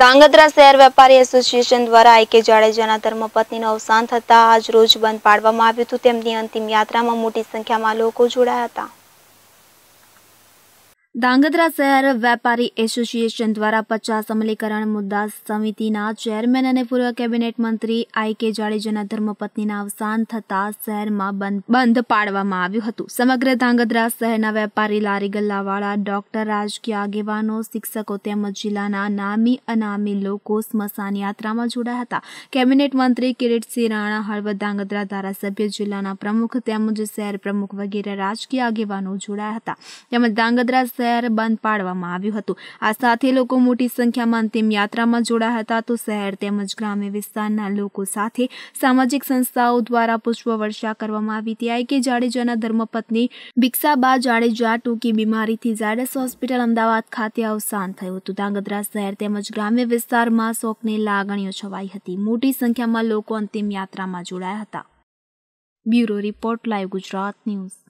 ધાંગધ્રા શહેર વેપારી એસોસિએશન દ્વારા આઈકે જાડેજાના ધર્મપત્નીનું અવસાન થતાં આજ રોજ બંધ પાડવામાં આવ્યું હતું તેમની અંતિમ યાત્રામાં મોટી સંખ્યામાં લોકો જોડાયા હતા ડાંગદરા શહેર વેપારી એસોસિએશન દ્વારા 50 અમલિકરણ મુદ્દા સમિતિના ચેરમેન અને પૂર્વ કેબિનેટ મંત્રી આયકે જાડેજાના ધર્મપત્નીના અવસાન થતા શહેરમાં બંધ પાડવામાં આવ્યું હતું. સમગ્ર ડાંગદરા શહેરના વેપારી લારીગલ્લાવાળા ડોક્ટર રાજકિ આગેવાનઓ શિક્ષકો તેમજ જિલ્લાના નામી અનામી લોકો ສົ મસાનયાત્રામાં જોડાયા હતા. કેબિનેટ મંત્રી કિરેટ સી રાણા હળવ ડાંગદરા ધારા સભ્ય જિલ્લાના પ્રમુખ તેમજ શહેર પ્રમુખ વગેરે રાજકિ આગેવાનઓ જોડાયા હતા. તેમજ ડાંગદરા શહેર બંધ પાડવામાં આવ્યું હતું આ સાથે લોકો મોટી સંખ્યામાં અંતિમ યાત્રામાં જોડાયા હતા તો શહેર તેમજ ગ્રામીય વિસ્તારના લોકો સાથે સામાજિક સંસ્થાઓ દ્વારા પુષ્વવર્ષા કરવામાં આવી તે આ કે જાડેજાના ધર્મપત્ની બીક્ષાબા જાડેજા ટૂકી બીમારીથી જાડેસ હોસ્પિટલ અમદાવાદ ખાતે અવસાન થયું હતું 당ગદરા શહેર તેમજ ગ્રામ્ય વિસ્તારમાં શોકને લાગણીઓ છવાય હતી મોટી સંખ્યામાં લોકો અંતિમ યાત્રામાં જોડાયા હતા bureau report live Gujarat news